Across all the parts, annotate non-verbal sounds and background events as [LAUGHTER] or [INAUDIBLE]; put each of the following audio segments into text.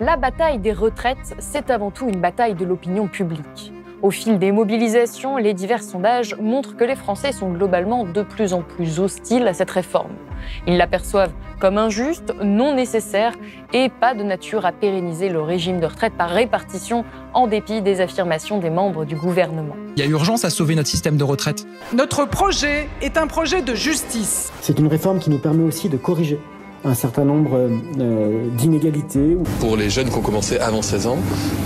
La bataille des retraites, c'est avant tout une bataille de l'opinion publique. Au fil des mobilisations, les divers sondages montrent que les Français sont globalement de plus en plus hostiles à cette réforme. Ils l'aperçoivent comme injuste, non nécessaire et pas de nature à pérenniser le régime de retraite par répartition en dépit des affirmations des membres du gouvernement. Il y a urgence à sauver notre système de retraite. Notre projet est un projet de justice. C'est une réforme qui nous permet aussi de corriger un certain nombre euh, euh, d'inégalités. Pour les jeunes qui ont commencé avant 16 ans,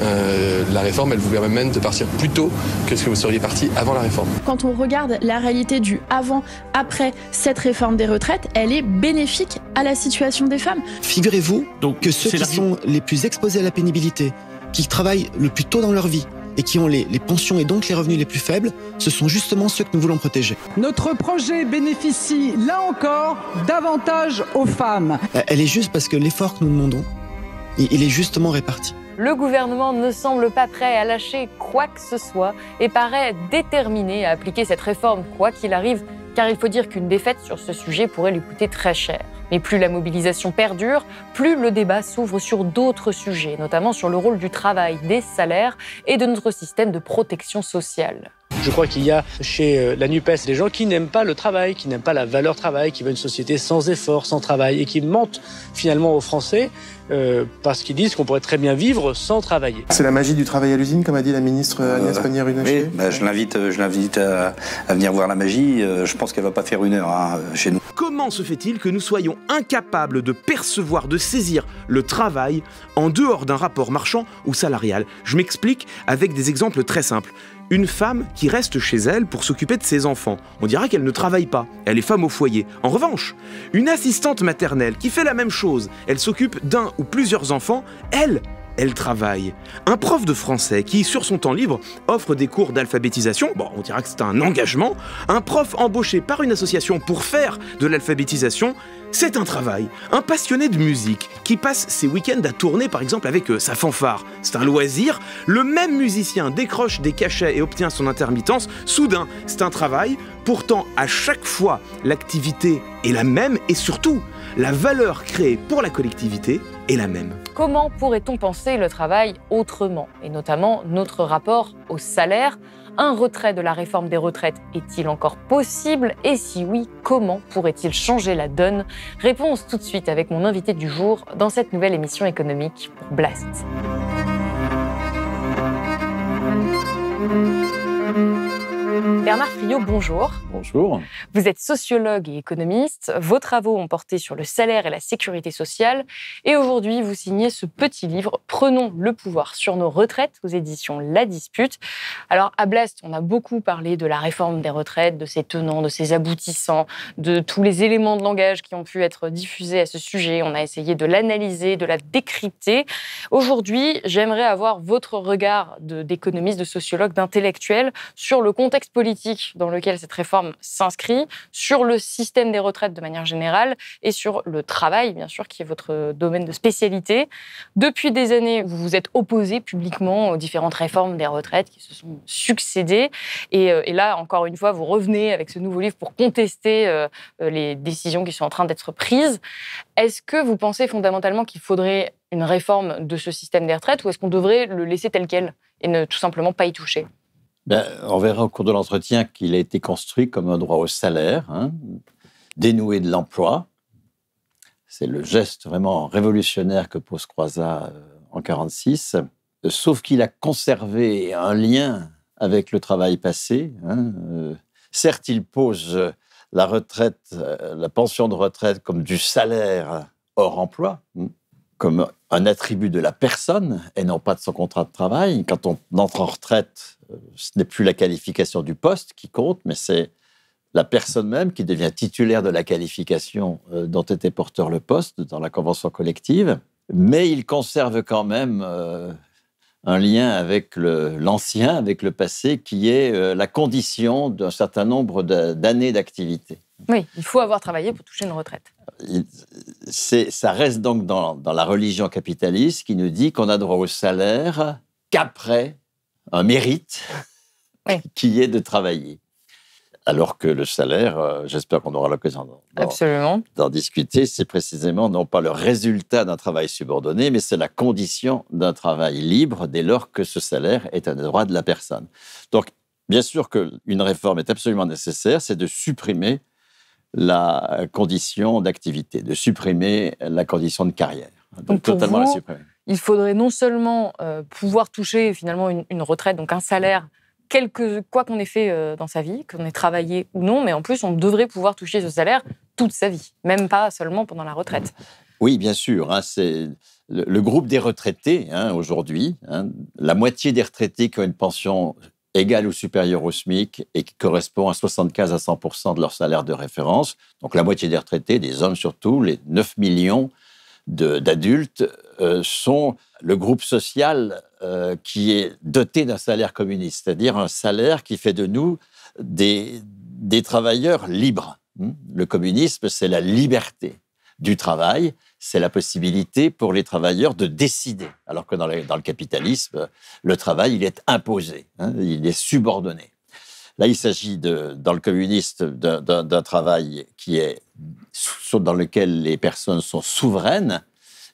euh, la réforme, elle vous permet même de partir plus tôt que ce que vous seriez parti avant la réforme. Quand on regarde la réalité du avant-après cette réforme des retraites, elle est bénéfique à la situation des femmes. Figurez-vous que ceux qui sont les plus exposés à la pénibilité, qui travaillent le plus tôt dans leur vie, et qui ont les, pensions et donc les revenus les plus faibles, ce sont justement ceux que nous voulons protéger. Notre projet bénéficie, là encore, davantage aux femmes. Euh, elle est juste parce que l'effort que nous demandons, il est justement réparti. Le gouvernement ne semble pas prêt à lâcher quoi que ce soit et paraît déterminé à appliquer cette réforme quoi qu'il arrive, car il faut dire qu'une défaite sur ce sujet pourrait lui coûter très cher. Mais plus la mobilisation perdure, plus le débat s'ouvre sur d'autres sujets, notamment sur le rôle du travail, des salaires et de notre système de protection sociale. Je crois qu'il y a chez euh, la NUPES des gens qui n'aiment pas le travail, qui n'aiment pas la valeur travail, qui veulent une société sans effort, sans travail, et qui mentent finalement aux Français euh, parce qu'ils disent qu'on pourrait très bien vivre sans travailler. C'est la magie du travail à l'usine, comme a dit la ministre euh, Agnès Pannier-Runacher. Bah, je l'invite, je l'invite à, venir voir la magie. Je pense qu'elle ne va pas faire une heure hein, chez nous. Comment se fait-il que nous soyons incapables de percevoir, de saisir le travail en dehors d'un rapport marchand ou salarial Je m'explique avec des exemples très simples une femme qui reste chez elle pour s'occuper de ses enfants. On dira qu'elle ne travaille pas, elle est femme au foyer. En revanche, une assistante maternelle qui fait la même chose, elle s'occupe d'un ou plusieurs enfants, elle, elle travaille. Un prof de français qui, sur son temps libre, offre des cours d'alphabétisation, bon, on dira que c'est un engagement. Un prof embauché par une association pour faire de l'alphabétisation, c'est un travail. Un passionné de musique qui passe ses week-ends à tourner par exemple avec euh, sa fanfare, c'est un loisir. Le même musicien décroche des cachets et obtient son intermittence. Soudain, c'est un travail. Pourtant, à chaque fois, l'activité est la même et surtout, la valeur créée pour la collectivité est la même. Comment pourrait-on penser le travail autrement, et notamment notre rapport au salaire un retrait de la réforme des retraites est-il encore possible Et si oui, comment pourrait-il changer la donne Réponse tout de suite avec mon invité du jour dans cette nouvelle émission économique pour Blast. Bernard Friot, bonjour. Bonjour. Vous êtes sociologue et économiste. Vos travaux ont porté sur le salaire et la sécurité sociale. Et aujourd'hui, vous signez ce petit livre, Prenons le pouvoir sur nos retraites, aux éditions La Dispute. Alors, à Blast, on a beaucoup parlé de la réforme des retraites, de ses tenants, de ses aboutissants, de tous les éléments de langage qui ont pu être diffusés à ce sujet. On a essayé de l'analyser, de la décrypter. Aujourd'hui, j'aimerais avoir votre regard d'économiste, de, de sociologue, d'intellectuel sur le contexte politique dans lequel cette réforme s'inscrit, sur le système des retraites de manière générale et sur le travail, bien sûr, qui est votre domaine de spécialité. Depuis des années, vous vous êtes opposé publiquement aux différentes réformes des retraites qui se sont succédées. Euh, et, là, encore une fois, vous revenez avec ce nouveau livre pour contester euh, euh, les décisions qui sont en train d'être prises. Est-ce que vous pensez fondamentalement qu'il faudrait une réforme de ce système des retraites ou est-ce qu'on devrait le laisser tel quel et ne tout simplement pas y toucher ben, on verra au cours de l'entretien qu'il a été construit comme un droit au salaire, hein, dénoué de l'emploi. C'est le geste vraiment révolutionnaire que pose Croizat euh, en 1946. Sauf qu'il a conservé un lien avec le travail passé. Hein, euh. certes, il pose euh, la retraite, la pension de retraite comme du salaire hors emploi, hein, comme un attribut de la personne et non pas de son contrat de travail. Quand on entre en retraite, euh, ce n'est plus la qualification du poste qui compte, mais c'est la personne même qui devient titulaire de la qualification euh, dont était porteur le poste dans la convention collective. Mais il conserve quand même euh, un lien avec l'ancien, avec le passé, qui est la condition d'un certain nombre d'années d'activité. Oui, il faut avoir travaillé pour toucher une retraite. ça reste donc dans, la religion capitaliste qui nous dit qu'on a droit au salaire qu'après un mérite [LAUGHS] qui est de travailler. Alors que le salaire, euh, j'espère qu'on aura l'occasion d'en discuter, c'est précisément non pas le résultat d'un travail subordonné, mais c'est la condition d'un travail libre dès lors que ce salaire est un droit de la personne. Donc, bien sûr qu'une réforme est absolument nécessaire, c'est de supprimer la condition d'activité, de supprimer la condition de carrière. Donc, totalement la supprimer. Il faudrait non seulement euh, pouvoir toucher finalement une, retraite, donc un salaire, quelque, quoi qu'on ait fait euh, dans sa vie, qu'on ait travaillé ou non, mais en plus on devrait pouvoir toucher ce salaire toute sa vie, même pas seulement pendant la retraite. Oui, bien sûr. Hein, c'est le, groupe des retraités hein, aujourd'hui, hein, la moitié des retraités qui ont une pension égal ou supérieur au SMIC et qui correspond à 75 à 100 de leur salaire de référence. Donc la moitié des retraités, des hommes surtout, les 9 millions d'adultes, euh, sont le groupe social euh, qui est doté d'un salaire communiste, c'est-à-dire un salaire qui fait de nous des travailleurs libres. Hmm. Le communisme, c'est la liberté du travail c'est la possibilité pour les travailleurs de décider. Alors que dans le, capitalisme, le travail, il est imposé, hein, il est subordonné. Là, il s'agit, dans le communiste, d'un travail qui est, dans lequel les personnes sont souveraines.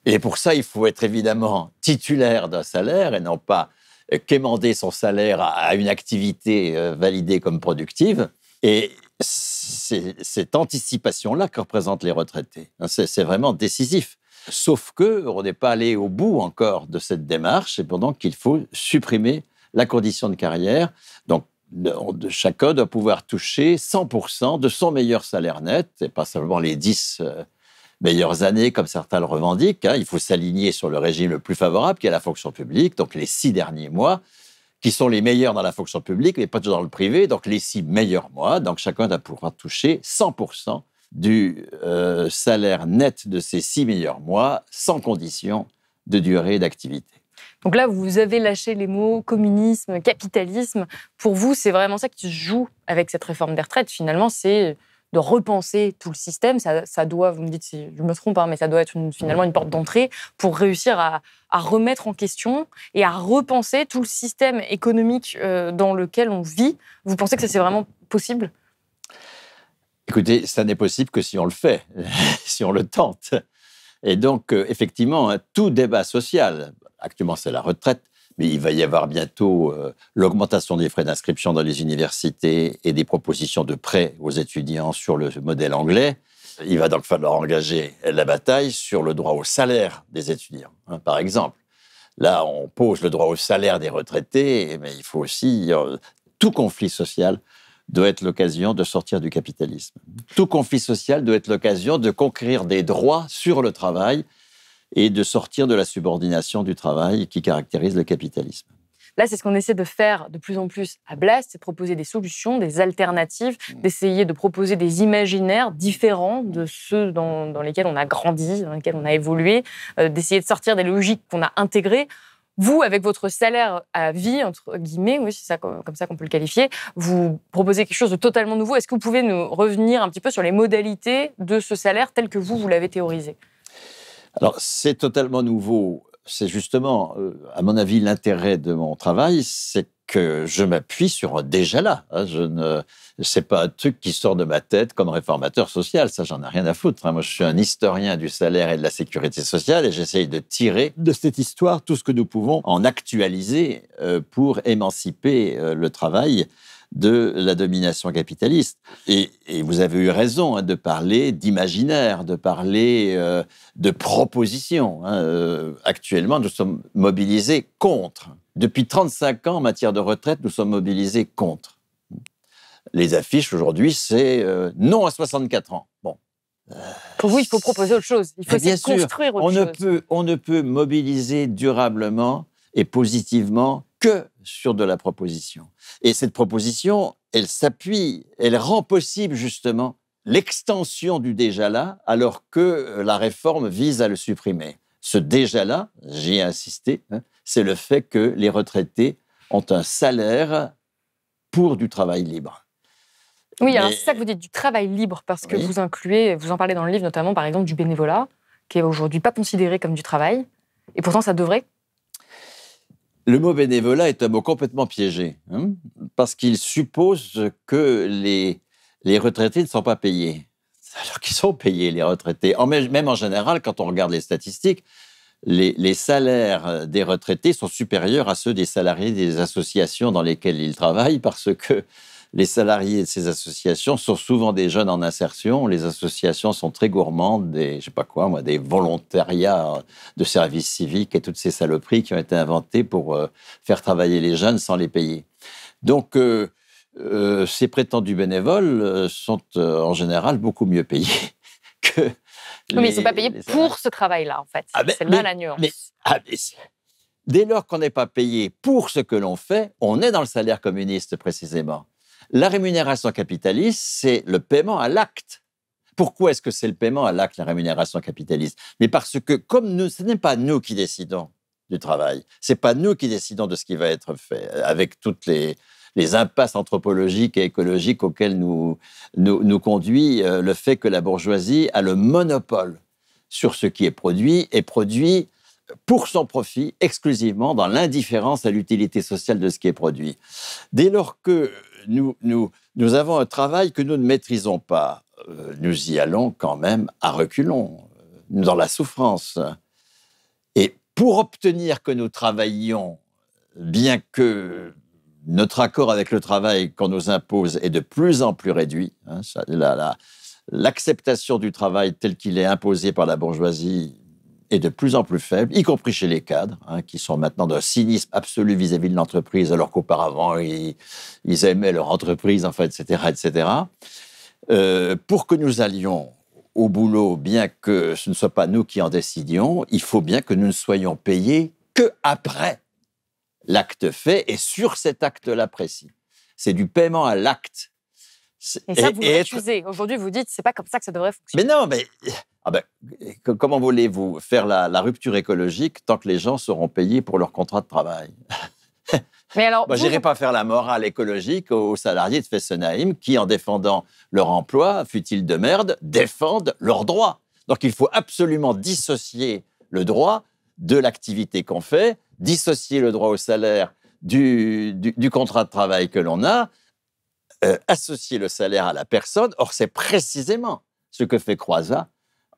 Et pour ça, il faut être évidemment titulaire d'un salaire et non pas euh, quémander son salaire à, à une activité euh, validée comme productive. Et c'est cette anticipation-là que représentent les retraités. Hein. C'est vraiment décisif. Sauf que on n'est pas allé au bout encore de cette démarche, et pendant qu'il faut supprimer la condition de carrière. Donc, chacun doit pouvoir toucher 100% de son meilleur salaire net, et pas seulement les 10 euh, meilleures années, comme certains le revendiquent. Hein. Il faut s'aligner sur le régime le plus favorable, qui est la fonction publique. Donc, les six derniers mois qui sont les meilleurs dans la fonction publique, mais pas toujours dans le privé, donc les six meilleurs mois. Donc chacun va pouvoir toucher 100% du euh, salaire net de ces six meilleurs mois, sans condition de durée d'activité. Donc là, vous avez lâché les mots communisme, capitalisme. Pour vous, c'est vraiment ça qui se joue avec cette réforme des retraites. Finalement, c'est de repenser tout le système. Ça, doit, vous me dites si je me trompe, hein, mais ça doit être finalement une porte d'entrée pour réussir à, à, remettre en question et à repenser tout le système économique euh, dans lequel on vit. Vous pensez que ça c'est vraiment possible Écoutez, ça n'est possible que si on le fait, [LAUGHS] si on le tente. Et donc, euh, effectivement, hein, tout débat social, actuellement c'est la retraite, mais il va y avoir bientôt euh, l'augmentation des frais d'inscription dans les universités et des propositions de prêts aux étudiants sur le modèle anglais. Il va donc falloir engager la bataille sur le droit au salaire des étudiants, hein, par exemple. Là, on pose le droit au salaire des retraités, mais il faut aussi euh, tout conflit social doit être l'occasion de sortir du capitalisme. Tout conflit social doit être l'occasion de conquérir des droits sur le travail et de sortir de la subordination du travail qui caractérise le capitalisme. Là, c'est ce qu'on essaie de faire de plus en plus à Blast, c'est proposer des solutions, des alternatives, mm. d'essayer de proposer des imaginaires différents de mm. ceux dans, lesquels on a grandi, dans lesquels on a évolué, euh, d'essayer de sortir des logiques qu'on a intégrées. Vous, avec votre salaire à vie, entre guillemets, oui, c'est comme ça qu'on peut le qualifier, vous proposez quelque chose de totalement nouveau. Est-ce que vous pouvez nous revenir un petit peu sur les modalités de ce salaire tel que vous, vous l'avez théorisé c'est totalement nouveau. C'est justement, euh, à mon avis, l'intérêt de mon travail, c'est que je m'appuie sur déjà là. Hein. Je ne, pas un truc qui sort de ma tête comme réformateur social. Ça, j'en ai rien à foutre. Hein. Moi, je suis un historien du salaire et de la sécurité sociale et j'essaye de tirer de cette histoire tout ce que nous pouvons en actualiser euh, pour émanciper euh, le travail de la domination capitaliste. Et, vous avez eu raison hein, de parler d'imaginaire, de parler euh, de proposition. Hein, euh, actuellement, nous sommes mobilisés contre. Depuis 35 ans, en matière de retraite, nous sommes mobilisés contre. Les affiches aujourd'hui, c'est euh, non à 64 ans. Bon, pour vous, il faut proposer autre chose. Il faut construire autre chose. Ne peut, on ne peut mobiliser durablement et positivement que sur de la proposition. Et cette proposition, elle s'appuie, elle rend possible justement l'extension du déjà-là, alors que euh, la réforme vise à le supprimer. Ce déjà-là, j'y ai insisté, hein, c'est le fait que les retraités ont un salaire pour du travail libre. Oui, c'est ça que vous dites, du travail libre, parce que vous incluez, vous en parlez dans le livre notamment, par exemple, du bénévolat, qui est aujourd'hui pas considéré comme du travail, et pourtant ça devrait le mot bénévolat est un mot complètement piégé, hein, parce qu'il suppose que les, les retraités ne sont pas payés. Alors qu'ils sont payés, les retraités. même en général, quand on regarde les statistiques, les, salaires des retraités sont supérieurs à ceux des salariés des associations dans lesquelles ils travaillent, parce que les salariés de ces associations sont souvent des jeunes en insertion. Les associations sont très gourmandes des, je sais pas quoi, moi, des volontariats euh, de services civique et toutes ces saloperies qui ont été inventées pour euh, faire travailler les jeunes sans les payer. Donc, euh, ces prétendus bénévoles sont en général beaucoup mieux payés [LAUGHS] que. mais ils ne sont pas payés pour ce travail-là, en fait. Ah, c'est là la nuance. Ah, dès lors qu'on n'est pas payé pour ce que l'on fait, on est dans le salaire communiste précisément. La rémunération capitaliste, c'est le paiement à l'acte. Pourquoi est-ce que c'est le paiement à l'acte, la rémunération capitaliste Mais parce que comme nous, ce n'est pas nous qui décidons du travail, c'est pas nous qui décidons de ce qui va être fait, euh, avec toutes les, les impasses anthropologiques et écologiques auxquelles nous, nous, nous, conduit euh, le fait que la bourgeoisie a le monopole sur ce qui est produit et produit pour son profit exclusivement dans l'indifférence à l'utilité sociale de ce qui est produit. Dès lors que nous, avons un travail que nous ne maîtrisons pas. Euh, nous y allons quand même à reculons, euh, dans la souffrance. Et pour obtenir que nous travaillions, bien que notre accord avec le travail qu'on nous impose est de plus en plus réduit, hein, l'acceptation du travail tel qu'il est imposé par la bourgeoisie est de plus en plus faible, y compris chez les cadres, hein, qui sont maintenant d'un cynisme absolu vis-à-vis de l'entreprise, alors qu'auparavant, ils, aimaient leur entreprise, enfin, etc., etc. Euh, pour que nous allions au boulot, bien que ce ne soit pas nous qui en décidions, il faut bien que nous ne soyons payés que après l'acte fait et sur cet acte-là précis. C'est du paiement à l'acte. Et ça, vous l'accusez. Aujourd'hui, vous dites, c'est pas comme ça que ça devrait fonctionner. Mais non, mais ah ben, comment voulez-vous faire la, rupture écologique tant que les gens seront payés pour leur contrat de travail [LAUGHS] Mais Moi, j'irai pas faire la morale écologique aux salariés de Fessenheim qui, en défendant leur emploi, fut-il de merde, défendent leurs droits. Donc il faut absolument dissocier le droit de l'activité qu'on fait, dissocier le droit au salaire du, contrat de travail que l'on a, euh, associer le salaire à la personne. Or, c'est précisément ce que fait Croizat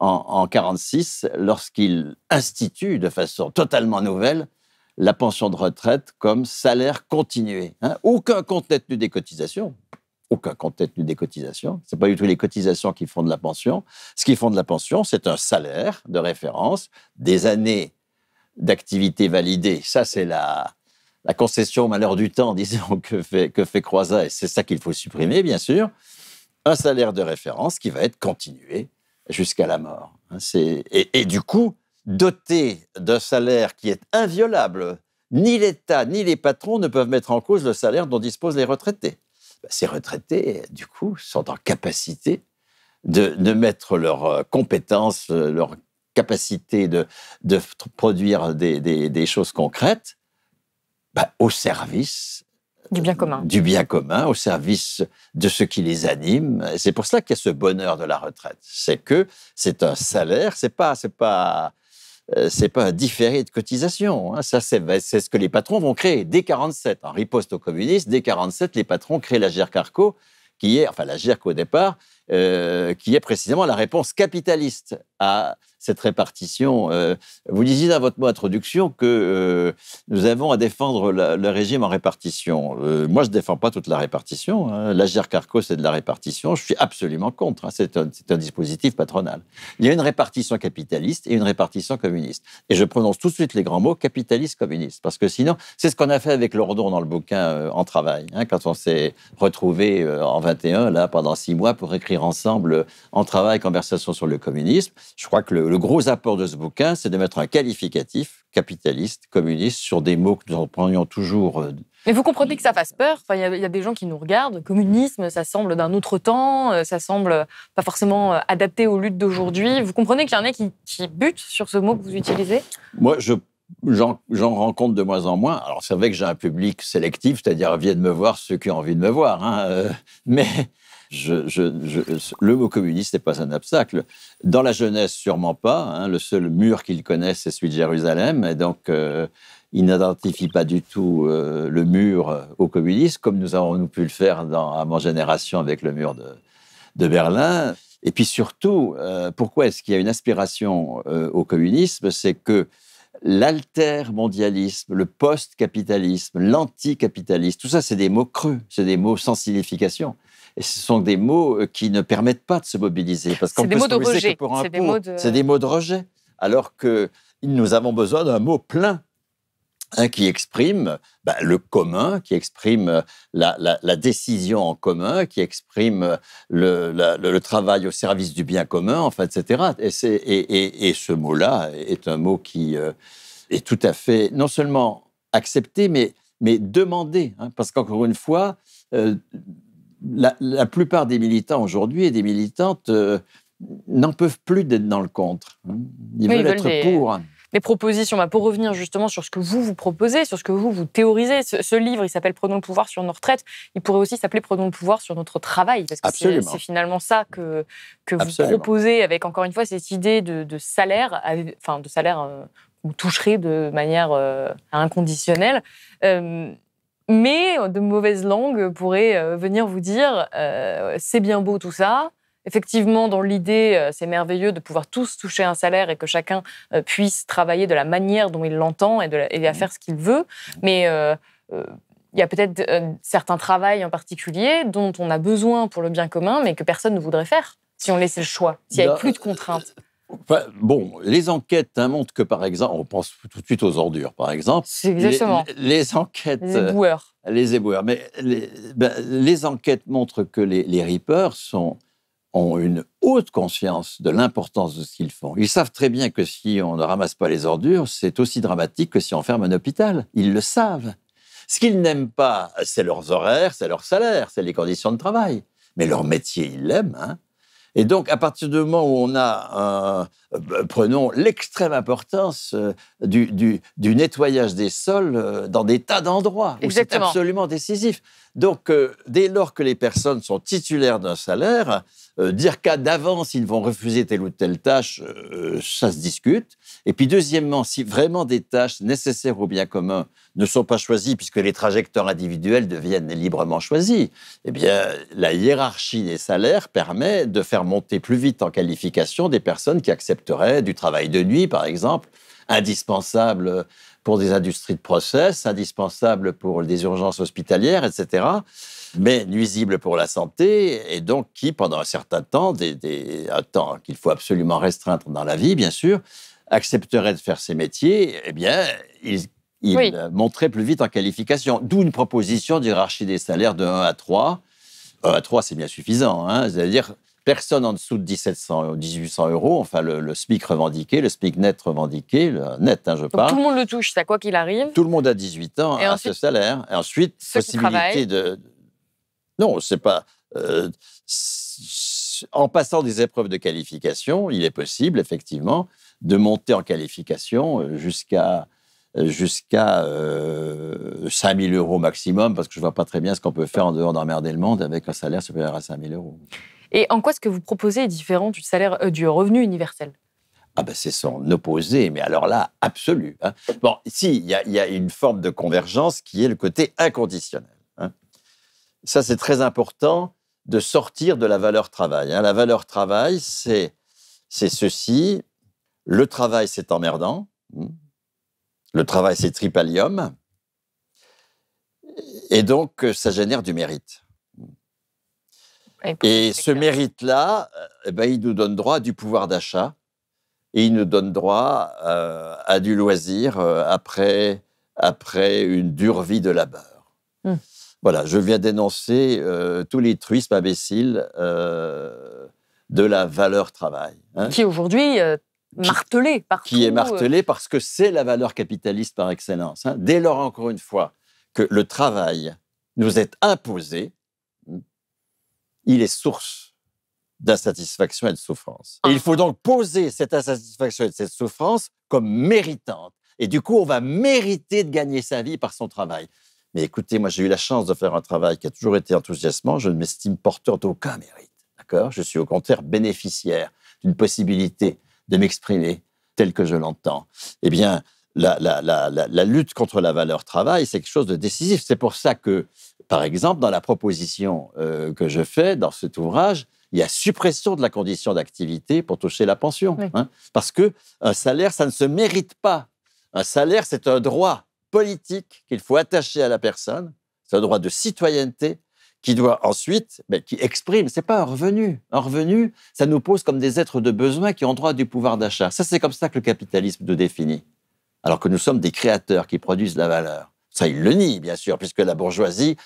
en 1946 lorsqu'il institue de façon totalement nouvelle la pension de retraite comme salaire continué. Hein, aucun compte n'est tenu des cotisations. Aucun compte tenu des cotisations. Ce pas du tout les cotisations qui font de la pension. Ce qui font de la pension, c'est un salaire de référence des années d'activité validée. Ça, c'est la, la concession malheur du temps, [LAUGHS] disons, que fait, que fait Et c'est ça qu'il faut supprimer, bien sûr. Un salaire de référence qui va être continué jusqu'à la mort. Hein, et, et, du coup, doté d'un salaire qui est inviolable, ni l'État ni les patrons ne peuvent mettre en cause le salaire dont disposent les retraités. Bah, ces retraités, du coup, sont en capacité de, mettre leurs euh, compétences, euh, leur capacité de, de produire des, choses concrètes bah, au service du bien commun. Du bien commun au service de ce qui les anime. C'est pour cela qu'il y a ce bonheur de la retraite. C'est que c'est un salaire, c'est pas, c'est pas, euh, c'est pas un différé de cotisation. Hein. Ça, ben, c'est, ce que les patrons vont créer dès 47. En riposte aux communistes, dès 47, les patrons créent la GERCARCO, qui est, enfin la GERC au départ, euh, qui est précisément la réponse capitaliste à cette répartition. Euh, vous disiez dans votre mot introduction que euh, nous avons à défendre le régime en répartition. Euh, moi, je ne défends pas toute la répartition. La hein. L'agir c'est de la répartition. Je suis absolument contre. Hein. C'est un, dispositif patronal. Il y a une répartition capitaliste et une répartition communiste. Et je prononce tout de suite les grands mots capitaliste-communiste, parce que sinon, c'est ce qu'on a fait avec Lordon dans le bouquin En travail, hein, quand on s'est retrouvés en 21, là, pendant six mois, pour écrire ensemble En travail, conversation sur le communisme. Je crois que le, gros apport de ce bouquin, c'est de mettre un qualificatif capitaliste, communiste, sur des mots que nous prenions toujours. Euh, mais vous comprenez que ça fasse peur. Enfin, il y, a des gens qui nous regardent. Communisme, ça semble d'un autre temps, euh, ça semble pas forcément euh, adapté aux luttes d'aujourd'hui. Vous comprenez qu'il y en a qui, butent sur ce mot que vous utilisez Moi, je j'en rencontre de moins en moins. Alors, c'est vrai que j'ai un public sélectif, c'est-à-dire viennent me voir ceux qui ont envie de me voir. Hein, mais je, le mot communiste n'est pas un obstacle. Dans la jeunesse, sûrement pas. Hein. Le seul mur qu'ils connaissent, c'est celui de Jérusalem. Et donc, euh, ils n'identifient pas du tout euh, le mur euh, au communisme, comme nous avons nous pu le faire dans, à mon génération avec le mur de, de Berlin. Et puis surtout, pourquoi est-ce qu'il y a une aspiration au communisme C'est que l'altermondialisme, le post-capitalisme, l'anticapitalisme, tout ça, c'est des mots creux, c'est des mots sans signification. Et ce sont des mots euh, qui ne permettent pas de se mobiliser. Parce qu'on peut se C'est des mots de rejet. Alors que nous avons besoin d'un mot plein un qui exprime bah, le commun, qui exprime euh, la, la, la, décision en commun, qui exprime euh, le, le, travail au service du bien commun, enfin, etc. Et, et, et, et ce mot-là est un mot qui euh, est tout à fait non seulement accepté, mais, mais demandé. Hein, parce qu'encore une fois, la, plupart des militants aujourd'hui et des militantes n'en peuvent plus d'être dans le contre. Hein. Ils veulent être pour. Les propositions. Bah, pour revenir justement sur ce que vous vous proposez, sur ce que vous vous théorisez, ce, livre, il s'appelle Prenons le pouvoir sur nos retraites. Il pourrait aussi s'appeler Prenons le pouvoir sur notre travail, parce que c'est finalement ça que, que vous proposez avec, encore une fois, cette idée de, salaire, enfin de salaire euh, que vous de manière euh, inconditionnelle. Euh, mais de mauvaises langues pourraient venir vous dire c'est bien beau tout ça, Effectivement, dans l'idée, euh, c'est merveilleux de pouvoir tous toucher un salaire et que chacun euh, puisse travailler de la manière dont il l'entend et, de à mmh. faire ce qu'il veut. Mais euh, il y a peut-être certains travails en particulier dont on a besoin pour le bien commun, mais que personne ne voudrait faire si on laissait le choix, s'il n'y avait bah, plus de contraintes. bon, les enquêtes hein, montrent que, par exemple, on pense tout de suite aux ordures, par exemple. exactement. Les, enquêtes. Les éboueurs. les éboueurs. Mais ben, les, enquêtes montrent que les, les sont ont une haute conscience de l'importance de ce qu'ils font. Ils savent très bien que si on ne ramasse pas les ordures, c'est aussi dramatique que si on ferme un hôpital. Ils le savent. Ce qu'ils n'aiment pas, c'est leurs horaires, c'est leur salaire, c'est les conditions de travail. Mais leur métier, ils l'aiment. Hein. et donc, à partir du moment où on a, euh, prenons l'extrême importance euh, du, du, nettoyage des sols euh, dans des tas d'endroits, où c'est absolument décisif. Donc, dès lors que les personnes sont titulaires d'un salaire, euh, dire qu'à d'avance, ils vont refuser telle ou telle tâche, euh, ça se discute. Et puis, deuxièmement, si vraiment des tâches nécessaires au bien commun ne sont pas choisies, puisque les trajectoires individuelles deviennent librement choisies, eh bien, la hiérarchie des salaires permet de faire monter plus vite en qualification des personnes qui accepteraient du travail de nuit, par exemple, indispensable pour des industries de process, indispensable pour des urgences hospitalières, etc mais nuisible pour la santé, et donc qui, pendant un certain temps, des, un temps qu'il faut absolument restreindre dans la vie, bien sûr, accepterait de faire ces métiers, eh bien, il plus vite en qualification. D'où une proposition d'hierarchie des salaires de 1 à 3. 1 à 3, c'est bien suffisant. Hein. C'est-à-dire, personne en dessous de 1700 ou 1800 euros, enfin, le, SMIC revendiqué, le SMIC net revendiqué, le net, hein, je Donc parle. Tout le monde le touche, à quoi qu'il arrive. Tout le monde a 18 ans à ce salaire. Et ensuite, possibilité de, non, c'est pas. Euh, en passant des épreuves de qualification, il est possible effectivement de monter en qualification jusqu'à euh, jusqu'à euh, 5 000 euh, euros maximum, parce que je ne vois pas très bien ce qu'on peut faire en dehors d'emmerder le monde avec un salaire supérieur à 5 000 euros. Et en quoi ce que vous proposez est différent du, salaire, du revenu universel ah ben c'est son opposé, mais alors là, absolu. Hein. Bon, ici, il y, a une forme de convergence qui est le côté inconditionnel. Hein. Ça, c'est très important de sortir de la valeur travail. Hein. La valeur travail, c'est ceci. Le travail, c'est emmerdant. Le travail, c'est tripalium. Et donc, euh, ça génère du mérite. Et, ce mérite-là, euh, eh ben, il nous donne droit à du pouvoir d'achat et il nous donne droit euh, à du loisir après, après une dure vie de labeur. Hum. Voilà, je viens d'énoncer euh, tous les truismes imbéciles euh, de la valeur travail. Hein. Qui aujourd'hui euh, martelé partout. Qui est martelé parce que c'est la valeur capitaliste par excellence. Hein. Dès lors, encore une fois, que le travail nous est imposé, il est source d'insatisfaction et de souffrance. Et il faut donc poser cette insatisfaction et cette souffrance comme méritante. Et du coup, on va mériter de gagner sa vie par son travail. Mais écoutez, moi, j'ai eu la chance de faire un travail qui a toujours été enthousiasmant. Je ne m'estime porteur d'aucun mérite. D'accord Je suis au contraire bénéficiaire d'une possibilité de m'exprimer tel que je l'entends. Eh bien, la, lutte contre la valeur travail, c'est quelque chose de décisif. C'est pour ça que, par exemple, dans la proposition euh, que je fais dans cet ouvrage, il y a suppression de la condition d'activité pour toucher la pension. Hein, parce que un salaire, ça ne se mérite pas. Un salaire, c'est un droit politique qu'il faut attacher à la personne, c'est un droit de citoyenneté qui doit ensuite, mais ben, qui exprime, c'est pas un revenu. Un revenu, ça nous pose comme des êtres de besoin qui ont droit du pouvoir d'achat. Ça, c'est comme ça que le capitalisme nous définit. Alors que nous sommes des créateurs qui produisent la valeur. Ça, il le nie, bien sûr, puisque la bourgeoisie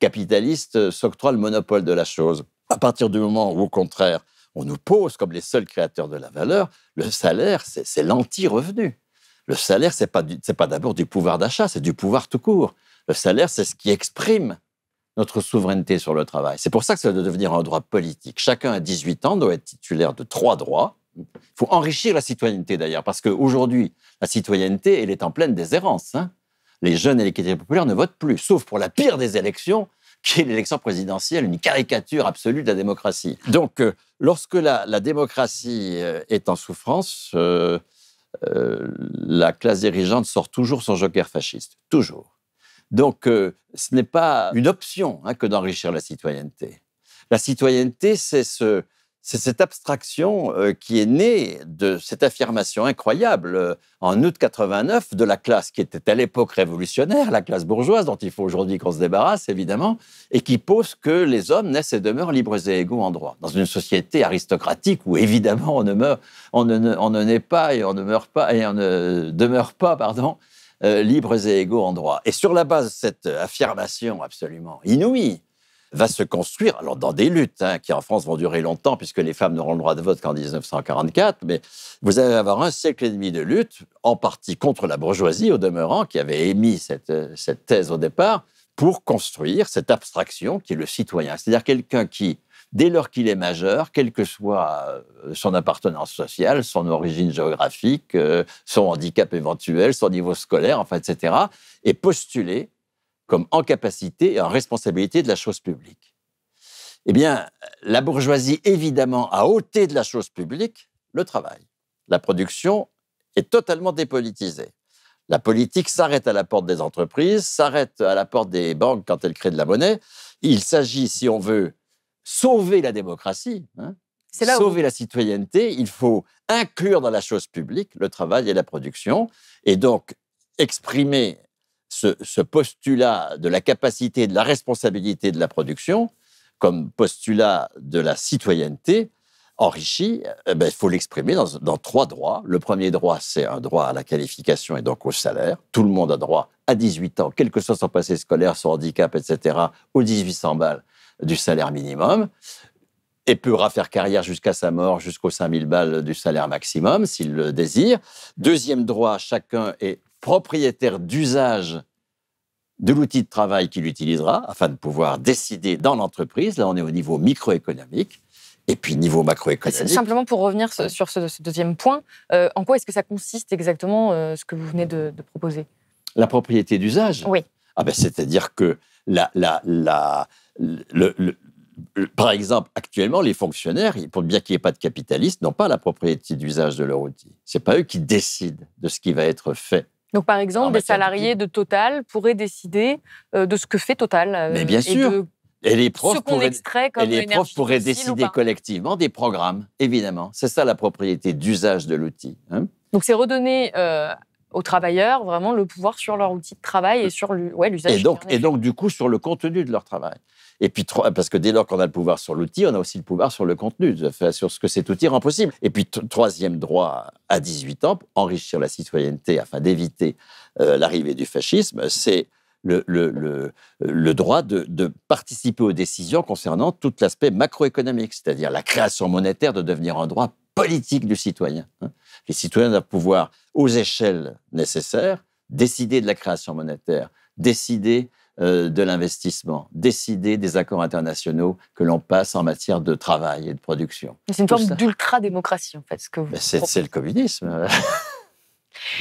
capitaliste s'octroie le monopole de la chose. À partir du moment où, au contraire, on nous pose comme les seuls créateurs de la valeur, le salaire, c'est l'anti-revenu. Le salaire, c'est pas, pas d'abord du pouvoir d'achat, c'est du pouvoir tout court. Le salaire, c'est ce qui exprime notre souveraineté sur le travail. C'est pour ça que ça doit devenir un droit politique. Chacun à 18 ans doit être titulaire de trois droits. Il faut enrichir la citoyenneté d'ailleurs, parce qu'aujourd'hui, la citoyenneté, elle est en pleine déshérence. Hein. Les jeunes et les critères populaires ne votent plus, sauf pour la pire des élections, qui est l'élection présidentielle, une caricature absolue de la démocratie. Donc, euh, lorsque la, démocratie euh, est en souffrance, euh, euh, la classe dirigeante sort toujours son joker fasciste, toujours. Donc, euh, ce n'est pas une option hein, que d'enrichir la citoyenneté. La citoyenneté, c'est ce, c'est cette abstraction euh, qui est née de cette affirmation incroyable euh, en août 89 de la classe qui était à l'époque révolutionnaire, la classe bourgeoise dont il faut aujourd'hui qu'on se débarrasse évidemment, et qui pose que les hommes naissent et demeurent libres et égaux en droit. Dans une société aristocratique où évidemment on ne meurt, naît pas et on ne meurt pas et on ne demeure pas, pardon, euh, libres et égaux en droit. Et sur la base de cette affirmation absolument inouïe va se construire, alors dans des luttes hein, qui en France vont durer longtemps, puisque les femmes n'auront le droit de vote qu'en 1944, mais vous allez avoir un siècle et demi de lutte, en partie contre la bourgeoisie, au demeurant, qui avait émis cette, euh, cette thèse au départ, pour construire cette abstraction qui est le citoyen, c'est-à-dire quelqu'un qui, dès lors qu'il est majeur, quelle que soit euh, son appartenance sociale, son origine géographique, euh, son handicap éventuel, son niveau scolaire, enfin, etc., est postulé comme en capacité et en responsabilité de la chose publique. Eh bien, la bourgeoisie, évidemment, a ôté de la chose publique le travail. La production est totalement dépolitisée. La politique s'arrête à la porte des entreprises, s'arrête à la porte des banques quand elles créent de la monnaie. Il s'agit, si on veut sauver la démocratie, hein. sauver la citoyenneté, il faut inclure dans la chose publique le travail et la production, et donc exprimer ce, postulat de la capacité et de la responsabilité de la production comme postulat de la citoyenneté enrichi, eh ben, il faut l'exprimer dans, dans, trois droits. Le premier droit, c'est un droit à la qualification et donc au salaire. Tout le monde a droit à 18 ans, quel que soit son passé scolaire, son handicap, etc., aux 1800 balles du salaire minimum et pourra faire carrière jusqu'à sa mort, jusqu'aux 5000 balles du salaire maximum, s'il le désire. Deuxième droit, chacun est propriétaire d'usage de l'outil de travail qu'il utilisera afin de pouvoir décider dans l'entreprise. Là, on est au niveau microéconomique. Et puis niveau macroéconomique. Simplement pour revenir sur ce, deuxième point, euh, en quoi est-ce que ça consiste exactement euh, ce que vous venez de, proposer La propriété d'usage. Oui. Ah ben, c'est-à-dire que la, la, le, par exemple, actuellement, les fonctionnaires, pour bien qu'il n'y ait pas de capitalistes, n'ont pas la propriété d'usage de leur outil. C'est pas eux qui décident de ce qui va être fait donc, par exemple, ah, des bah, salariés de Total pourraient décider euh, de ce que fait Total. Euh, Mais bien sûr. Et, les profs, pourraient, décider collectivement des programmes, évidemment. C'est ça la propriété d'usage de l'outil. Hein. Donc, c'est redonner euh, aux travailleurs vraiment le pouvoir sur leur outil de travail et sur l'usage. et donc, du coup, sur le contenu de leur travail. Et puis, parce que dès lors qu'on a le pouvoir sur l'outil, on a aussi le pouvoir sur le contenu, sur ce que cet outil rend possible. Et puis, troisième droit à 18 ans, enrichir la citoyenneté afin d'éviter euh, l'arrivée du fascisme, c'est le, droit de, de, participer aux décisions concernant tout l'aspect macroéconomique, c'est-à-dire la création monétaire de devenir un droit politique du citoyen. Hein. Les citoyens doivent pouvoir, aux échelles nécessaires, décider de la création monétaire, décider euh, de l'investissement, décider des accords internationaux que l'on passe en matière de travail et de production. C'est une forme d'ultra-démocratie, en fait, ce que c'est le communisme.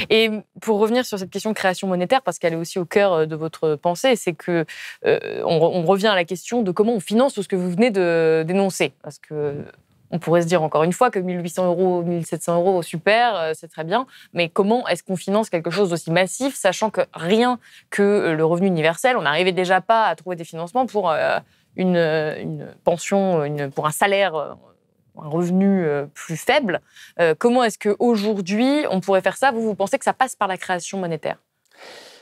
Et pour revenir sur cette question création monétaire, parce qu'elle est aussi au cœur euh, de votre pensée, c'est que euh, on, revient à la question de comment on finance tout ce que vous venez de dénoncer, parce que on pourrait se dire encore une fois que 1800 euros, 1700 euros, super, euh, c'est très bien. Mais comment est-ce qu'on finance quelque chose d'aussi massif, sachant que rien que euh, le revenu universel, on n'arrivait déjà pas à trouver des financements pour euh, une, pension, pour un salaire un revenu plus faible. comment est-ce qu'aujourd'hui, on pourrait faire ça Vous, vous pensez que ça passe par la création monétaire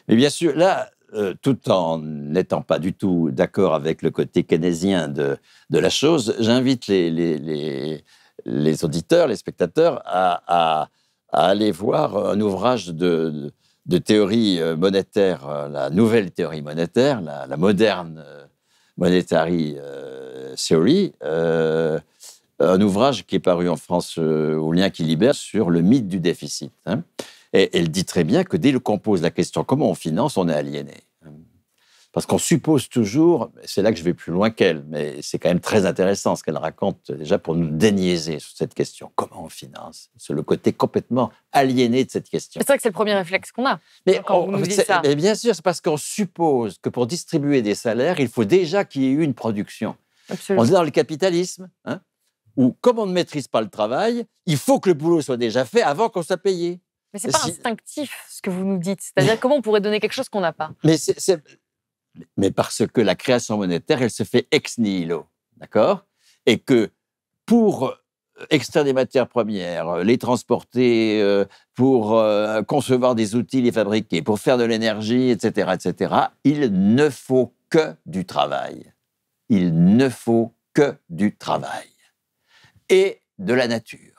Mais bien sûr, là, euh, tout en n'étant pas du tout d'accord avec le côté keynésien de, la chose, j'invite les, auditeurs, les spectateurs à, aller voir un ouvrage de, théorie monétaire, la nouvelle théorie monétaire, la, moderne euh, monetary euh, theory, un ouvrage qui est paru en France au lien qui libère sur le mythe du déficit. Hein. Et elle dit très bien que dès qu'on pose la question comment on finance, on est aliéné. Parce qu'on suppose toujours, c'est là que je vais plus loin qu'elle, mais c'est quand même très intéressant ce qu'elle raconte déjà pour nous déniaiser sur cette question. Comment on finance C'est le côté complètement aliéné de cette question. C'est vrai que c'est le premier réflexe qu'on a. Mais, quand on, nous dit ça. bien sûr, c'est parce qu'on suppose que pour distribuer des salaires, il faut déjà qu'il y ait eu une production. On est dans le capitalisme, hein, où comme on ne maîtrise pas le travail, il faut que le boulot soit déjà fait avant qu'on soit payé. Mais c'est pas instinctif ce que vous nous dites. C'est-à-dire comment on pourrait donner quelque chose qu'on n'a pas mais, mais parce que la création monétaire, elle se fait ex nihilo, d'accord Et que pour euh, extraire des matières premières, euh, les transporter, euh, pour concevoir des outils, les fabriquer, pour faire de l'énergie, etc., etc., il ne faut que du travail. Il ne faut que du travail et de la nature.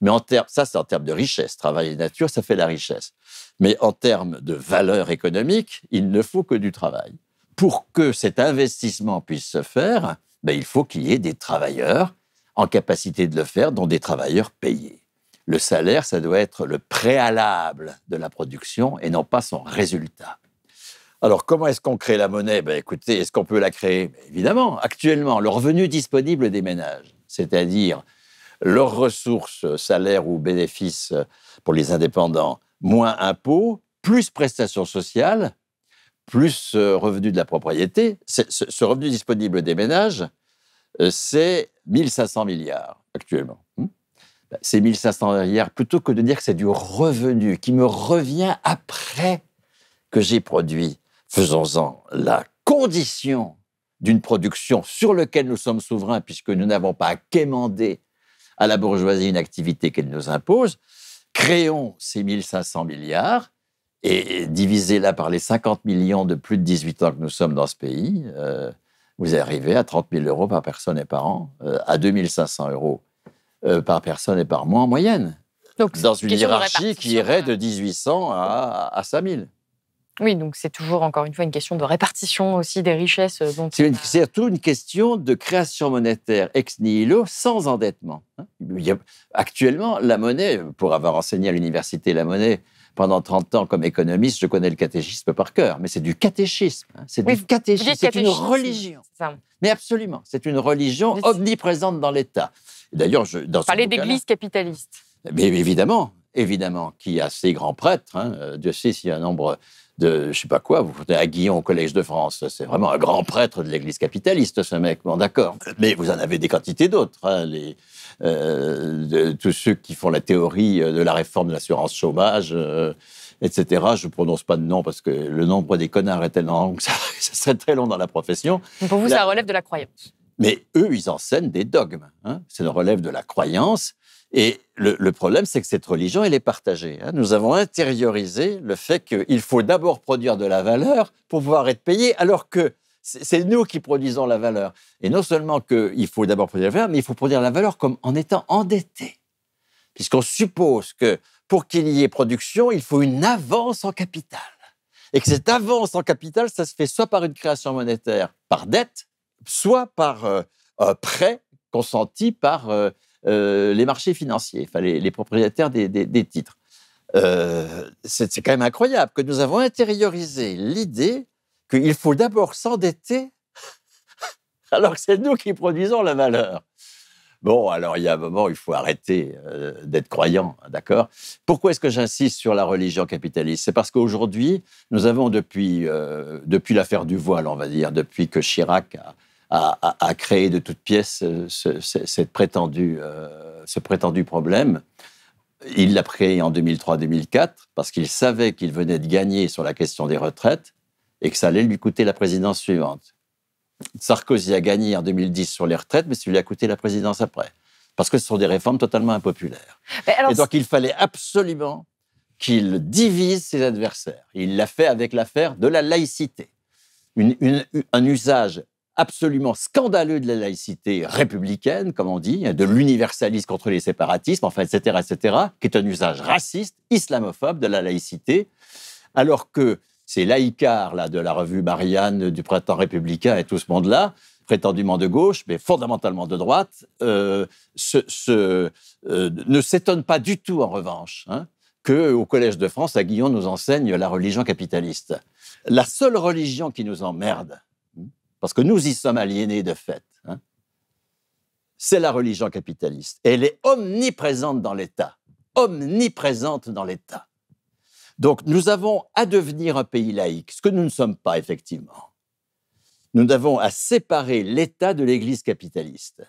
Mais en ça c'est en termes de richesse, travail et nature, ça fait la richesse. Mais en termes de valeur économique, il ne faut que du travail. Pour que cet investissement puisse se faire, ben, il faut qu'il y ait des travailleurs en capacité de le faire, dont des travailleurs payés. Le salaire, ça doit être le préalable de la production et non pas son résultat. Alors, comment est-ce qu'on crée la monnaie ben, Écoutez, est-ce qu'on peut la créer ben, Évidemment, actuellement, le revenu disponible des ménages, c'est-à-dire leurs ressources, salaires ou bénéfices euh, pour les indépendants, moins impôts, plus prestations sociales, plus euh, revenus de la propriété. Ce revenu disponible des ménages, euh, c'est 1500 milliards actuellement. Hmm. Ben, c'est 1500 milliards, plutôt que de dire que c'est du revenu qui me revient après que j'ai produit. Faisons-en la condition d'une production sur laquelle nous sommes souverains, puisque nous n'avons pas à quémander à la bourgeoisie une activité qu'elle nous impose, créons ces 1500 milliards et divisez-la par les 50 millions de plus de 18 ans que nous sommes dans ce pays, euh, vous arrivez à 30 000 euros par personne et par an, euh, à à 500 euros euh, par personne et par mois en moyenne. dans une hiérarchie qui irait hein. de 1800 à, à 000. Oui, donc c'est toujours, encore une fois, une question de répartition aussi des richesses. Euh, c'est surtout une question de création monétaire ex nihilo sans endettement. Hein. Actuellement, la monnaie, pour avoir enseigné à l'université la monnaie pendant 30 ans comme économiste, je connais le catéchisme par cœur, mais c'est du catéchisme. Hein. C'est du catéchisme, c'est une religion. Mais absolument, c'est une religion omniprésente dans l'État. D'ailleurs, je. Dans Parler d'église capitaliste. Mais évidemment, évidemment, qui a ses grands prêtres. Hein. Euh, Dieu sait s'il y a un nombre de je sais pas quoi, vous venez à Guillon au Collège de France, c'est vraiment un grand prêtre de l'Église capitaliste, ce mec, bon d'accord. Mais vous en avez des quantités d'autres, hein, les, euh, tous ceux qui font la théorie euh, de la réforme de l'assurance chômage, euh, etc. Je ne prononce pas de nom parce que le nombre des connards est tellement que [LAUGHS] ça, serait très long dans la profession. Pour vous, ça relève de la croyance. Mais eux, ils enseignent des dogmes. Hein. Ça relève de la croyance. Et le, problème, c'est que cette religion, elle est partagée. Hein. Nous avons intériorisé le fait qu'il faut d'abord produire de la valeur pour pouvoir être payé, alors que c'est nous qui produisons la valeur. Et non seulement qu'il faut d'abord produire la valeur, mais il faut produire la valeur comme en étant endetté. Puisqu'on suppose que pour qu'il y ait production, il faut une avance en capital. Et que cette avance en capital, ça se fait soit par une création monétaire, par dette, soit par un euh, euh, prêt consenti par euh, euh, les marchés financiers, enfin, les, propriétaires des, titres. Euh, c'est quand même incroyable que nous avons intériorisé l'idée qu'il faut d'abord s'endetter [LAUGHS] alors que c'est nous qui produisons la valeur. Bon, alors il y a un moment, il faut arrêter euh, d'être croyant, hein, d'accord Pourquoi est-ce que j'insiste sur la religion capitaliste C'est parce qu'aujourd'hui, nous avons depuis, depuis l'affaire du voile, on va dire, depuis que Chirac a, à, créé créer de toutes pièces euh, ce, cette euh, ce prétendu problème. Il l'a créé en 2003-2004 parce qu'il savait qu'il venait de gagner sur la question des retraites et que ça allait lui coûter la présidence suivante. Sarkozy a gagné en 2010 sur les retraites, mais ça lui a coûté la présidence après. Parce que ce sont des réformes totalement impopulaires. et donc il fallait absolument qu'il divise ses adversaires. Il l'a fait avec l'affaire de la laïcité. un usage absolument scandaleux de la laïcité républicaine, comme on dit, de l'universalisme contre les séparatismes, enfin, etc., etc., qui est un usage raciste, islamophobe de la laïcité, alors que ces laïcars là, de la revue Marianne, du printemps républicain et tout ce monde-là, prétendument de gauche, mais fondamentalement de droite, euh, euh, ne s'étonnent pas du tout, en revanche, hein, qu'au Collège de France, à Guillon nous enseigne la religion capitaliste. La seule religion qui nous emmerde, parce que nous y sommes aliénés de fait, hein. c'est la religion capitaliste. elle est omniprésente dans l'État. Omniprésente dans l'État. Donc nous avons à devenir un pays laïque, ce que nous ne sommes pas effectivement. Nous avons à séparer l'État de l'Église capitaliste.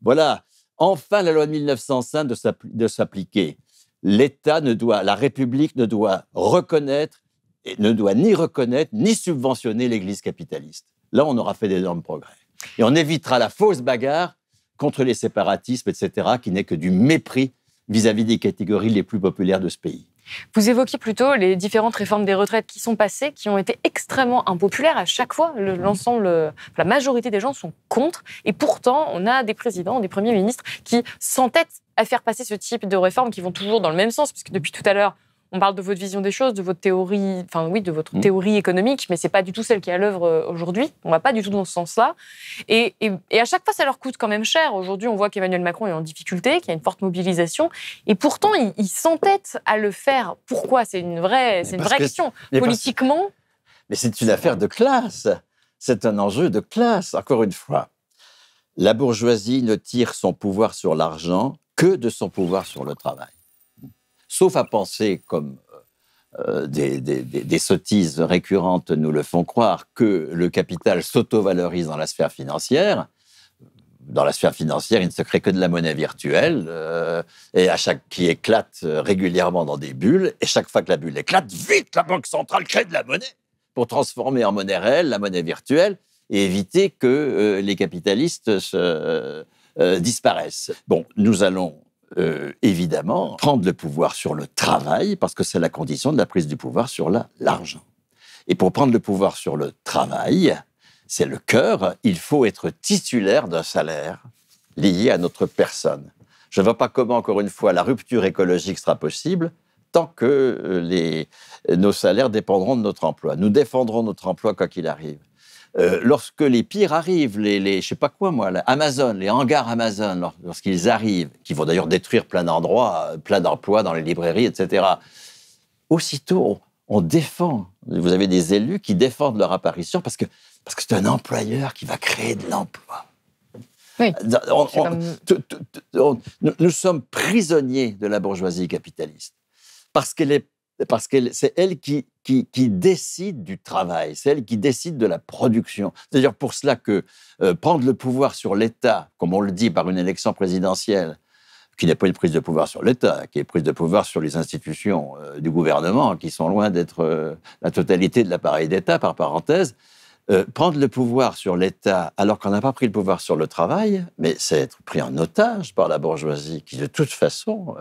Voilà, enfin la loi de 1905 de s'appliquer. L'État ne doit, la République ne doit reconnaître, et ne doit ni reconnaître ni subventionner l'Église capitaliste. Là, on aura fait d'énormes progrès. Et on évitera la fausse bagarre contre les séparatismes, etc., qui n'est que du mépris vis-à-vis des catégories les plus populaires de ce pays. Vous évoquiez plutôt les différentes réformes des retraites qui sont passées, qui ont été extrêmement impopulaires à chaque fois. L'ensemble, la majorité des gens sont contre. Et pourtant, on a des présidents, des premiers ministres qui s'entêtent à faire passer ce type de réformes qui vont toujours dans le même sens, puisque depuis tout à l'heure, on parle de votre vision des choses, de votre théorie, enfin oui, de votre mm. théorie économique, mais c'est pas du tout celle qui est à l'œuvre euh, aujourd'hui. On va pas du tout dans ce sens-là. Et, à chaque fois, ça leur coûte quand même cher. Aujourd'hui, on voit qu'Emmanuel Macron est en difficulté, qu'il y a une forte mobilisation, et pourtant, il, s'entête à le faire. Pourquoi C'est une vraie, c'est une vraie question politiquement. Mais c'est une affaire de classe. C'est un enjeu de classe. Encore une fois, la bourgeoisie ne tire son pouvoir sur l'argent que de son pouvoir sur le travail sauf à penser, comme euh, euh, des, sottises récurrentes nous le font croire, que le capital s'auto-valorise dans la sphère financière. Dans la sphère financière, il ne se crée que de la monnaie virtuelle euh, et à chaque, qui éclate régulièrement dans des bulles. Et chaque fois que la bulle éclate, vite, la Banque centrale crée de la monnaie pour transformer en monnaie réelle la monnaie virtuelle et éviter que les capitalistes disparaissent. Bon, nous allons euh, évidemment, prendre le pouvoir sur le travail, parce que c'est la condition de la prise du pouvoir sur l'argent. Et pour prendre le pouvoir sur le travail, c'est le cœur, il faut être titulaire d'un salaire lié à notre personne. Je ne vois pas comment, encore une fois, la rupture écologique sera possible tant que euh, les, nos salaires dépendront de notre emploi. Nous défendrons notre emploi quoi qu'il arrive. Euh, lorsque les pires arrivent, les, les je sais pas quoi Amazon, les hangars Amazon, lorsqu'ils arrivent, qui vont d'ailleurs détruire plein d'endroits, euh, plein d'emplois dans les librairies, etc. Aussitôt, on, défend. Vous avez des élus qui défendent leur apparition parce que parce que c'est un employeur qui va créer de l'emploi. nous, nous sommes prisonniers de la bourgeoisie capitaliste parce qu'elle est parce que c'est elle qui, qui, décide du travail, c'est elle qui décide de la production. C'est à dire pour cela que euh, prendre le pouvoir sur l'État, comme on le dit par une élection présidentielle, qui n'est pas une prise de pouvoir sur l'État, qui est prise de pouvoir sur les institutions euh, du gouvernement, qui sont loin d'être euh, la totalité de l'appareil d'État, par parenthèse, prendre le pouvoir sur l'État alors qu'on n'a pas pris le pouvoir sur le travail, mais c'est être pris en otage par la bourgeoisie qui, de toute façon,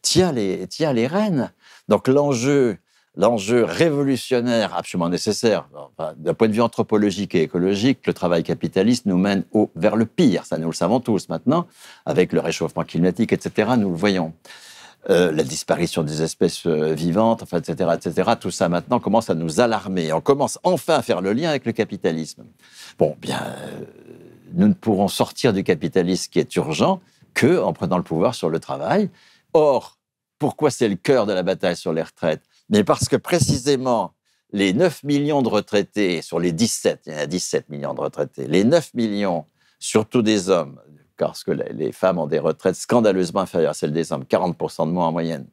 tient, les, tient les rênes. Donc l'enjeu, l'enjeu révolutionnaire absolument nécessaire, d'un point de vue anthropologique et écologique, le travail capitaliste nous mène au, vers le pire. Ça, nous le savons tous maintenant, avec le réchauffement climatique, etc. Nous le voyons. Euh, la disparition des espèces euh, vivantes, enfin, etc., etc. Tout ça maintenant commence à nous alarmer. On commence enfin à faire le lien avec le capitalisme. Bon, bien, euh, nous ne pourrons sortir du capitalisme qui est urgent que en prenant le pouvoir sur le travail. Or, pourquoi c'est le cœur de la bataille sur les retraites Mais parce que précisément, les 9 millions de retraités, sur les 17, il y en a 17 millions de retraités, les 9 millions, surtout des hommes, parce que les femmes ont des retraites scandaleusement inférieures à celles des hommes, 40% de moins en moyenne,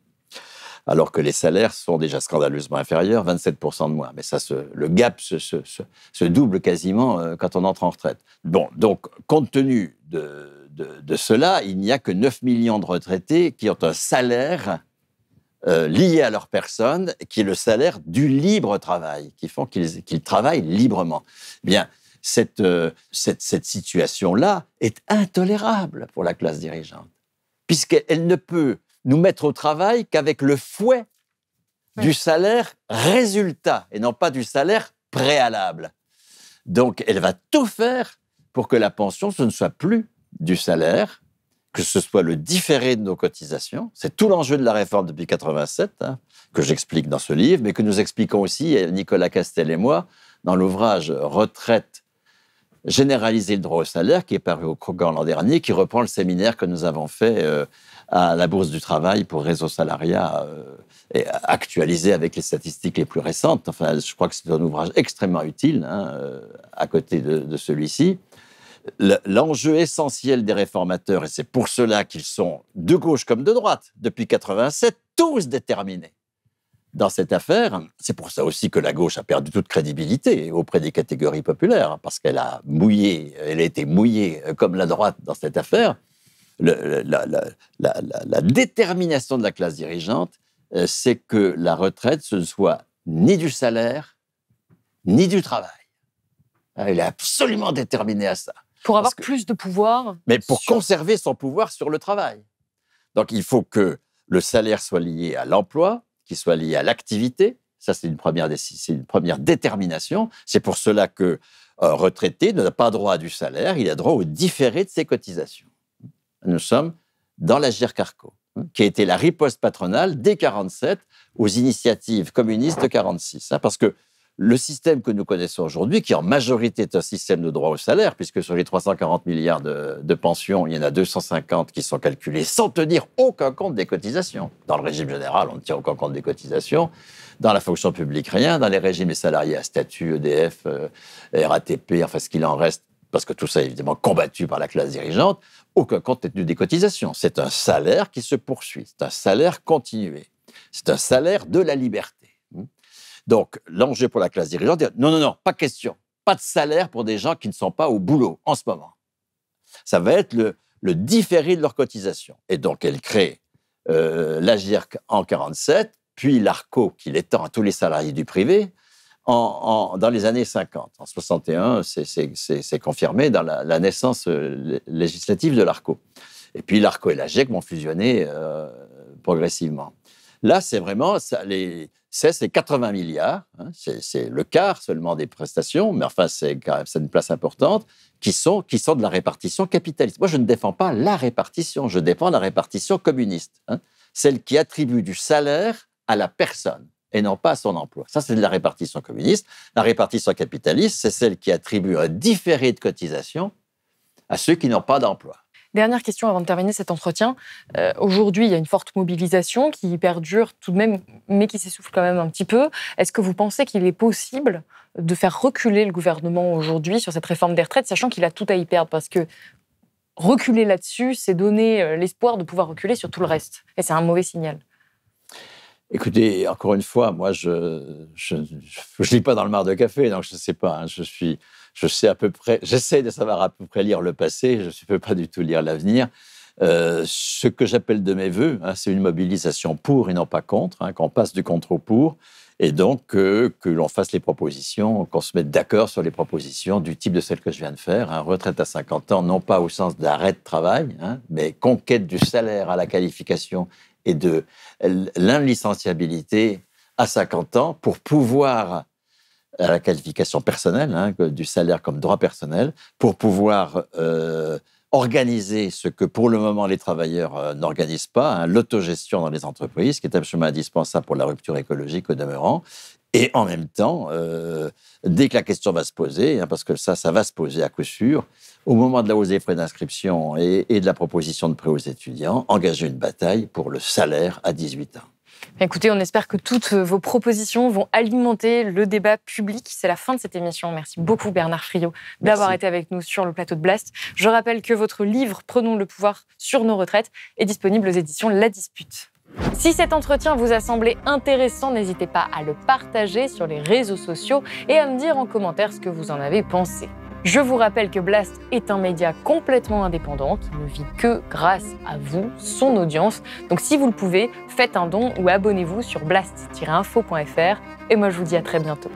alors que les salaires sont déjà scandaleusement inférieurs, 27% de moins. Mais ça, le gap se, double quasiment euh, quand on entre en retraite. Bon, donc, compte tenu de, de, cela, il n'y a que 9 millions de retraités qui ont un salaire euh, lié à leur personne, qui est le salaire du libre travail, qui font qu'ils travaillent librement. Bien, euh, cette, situation-là est intolérable pour la classe dirigeante, puisqu'elle ne peut nous mettre au travail qu'avec le fouet du salaire résultat et non pas du salaire préalable. Donc, elle va tout faire pour que la pension, ce ne soit plus du salaire, que ce soit le différé de nos cotisations. C'est tout l'enjeu de la réforme depuis 87, hein, que j'explique dans ce livre, mais que nous expliquons aussi, Nicolas Castel et moi, dans l'ouvrage Retraite généraliser le droit au salaire, qui est paru au Krogan l'an dernier, qui reprend le séminaire que nous avons fait euh, à la Bourse du Travail pour Réseau Salariat, euh, et actualisé avec les statistiques les plus récentes. Enfin, je crois que c'est un ouvrage extrêmement utile, hein, euh, à côté de, de celui-ci l'enjeu essentiel des réformateurs, et c'est pour cela qu'ils sont de gauche comme de droite, depuis 87, tous déterminés dans cette affaire. C'est pour ça aussi que la gauche a perdu toute crédibilité auprès des catégories populaires, parce qu'elle a mouillé, elle a été mouillée comme la droite dans cette affaire. la, la, détermination de la classe dirigeante, euh, c'est que la retraite, ce ne soit ni du salaire, ni du travail. Elle est absolument déterminée à ça. Pour avoir plus de pouvoir. Mais pour conserver son pouvoir sur le travail. Donc il faut que le salaire soit lié à l'emploi, qu'il soit lié à l'activité. Ça, c'est une, première, une première détermination. C'est pour cela que euh, retraité n'a pas droit à du salaire, il a droit au différé de ses cotisations. Nous sommes dans la GERCARCO, hein, qui a été la riposte patronale dès 1947 aux initiatives communistes de 1946. Hein, parce que le système que nous connaissons aujourd'hui, qui en majorité est un système de droit au salaire, puisque sur les 340 milliards de, pensions, il y en a 250 qui sont calculés sans tenir aucun compte des cotisations. Dans le régime général, on ne tient aucun compte des cotisations. Dans la fonction publique, rien. Dans les régimes salariés à statut, EDF, euh, RATP, enfin ce qu'il en reste, parce que tout ça est évidemment combattu par la classe dirigeante, aucun compte n'est tenu des cotisations. C'est un salaire qui se poursuit, c'est un salaire continué, c'est un salaire de la liberté. Donc, l'enjeu pour la classe dirigeante, non, non, non, pas question. Pas de salaire pour des gens qui ne sont pas au boulot en ce moment. Ça va être le, différé de leur cotisation. Et donc, elle crée euh, l'AGIRC en 1947, puis l'ARCO, qui l'étend à tous les salariés du privé, dans les années 50. En 61, c'est confirmé dans la, naissance euh, législative de l'ARCO. Et puis l'ARCO et l'AGIRC vont fusionner euh, progressivement. Là, c'est vraiment ça, les, c'est 80 milliards, hein. c'est le quart seulement des prestations, mais enfin c'est une place importante, qui sont, qui sont de la répartition capitaliste. Moi je ne défends pas la répartition, je défends la répartition communiste, hein. celle qui attribue du salaire à la personne et non pas à son emploi. Ça, c'est de la répartition communiste. La répartition capitaliste, c'est celle qui attribue un différé de cotisation à ceux qui n'ont pas d'emploi. Dernière question avant de terminer cet entretien. Euh, aujourd'hui, il y a une forte mobilisation qui perdure tout de même, mais qui s'essouffle quand même un petit peu. Est-ce que vous pensez qu'il est possible de faire reculer le gouvernement aujourd'hui sur cette réforme des retraites, sachant qu'il a tout à y perdre Parce que reculer là-dessus, c'est donner euh, l'espoir de pouvoir reculer sur tout le reste. Et c'est un mauvais signal. Écoutez, encore une fois, moi, je ne lis pas dans le mar de café, donc je ne sais pas. Hein. je suis je sais à peu près, j'essaie de savoir à peu près lire le passé, je ne peux pas du tout lire l'avenir. Euh, ce que j'appelle de mes voeux, hein, c'est une mobilisation pour et non pas contre, hein, qu'on passe du contre au pour, et donc que l'on fasse les propositions, qu'on se mette d'accord sur les propositions du type de celle que je viens de faire, un hein, retraite à 50 ans, non pas au sens d'arrêt de travail, mais conquête du salaire à la qualification et de l'inlicenciabilité à 50 ans pour pouvoir à la qualification personnelle, hein, du salaire comme droit personnel, pour pouvoir euh, organiser ce que pour le moment les travailleurs euh, n'organisent pas, hein, l'autogestion dans les entreprises, qui est absolument indispensable pour la rupture écologique au demeurant. Et en même temps, euh, dès que la question va se poser, hein, parce que ça, ça va se poser à coup sûr, au moment de la hausse des frais d'inscription et, et de la proposition de prêt aux étudiants, engager une bataille pour le salaire à 18 ans. Écoutez, on espère que toutes vos propositions vont alimenter le débat public. C'est la fin de cette émission. Merci beaucoup Bernard Friot d'avoir été avec nous sur le plateau de Blast. Je rappelle que votre livre Prenons le pouvoir sur nos retraites est disponible aux éditions La Dispute. Si cet entretien vous a semblé intéressant, n'hésitez pas à le partager sur les réseaux sociaux et à me dire en commentaire ce que vous en avez pensé. Je vous rappelle que Blast est un média complètement indépendant qui ne vit que grâce à vous, son audience. Donc si vous le pouvez, faites un don ou abonnez-vous sur blast-info.fr. Et moi je vous dis à très bientôt.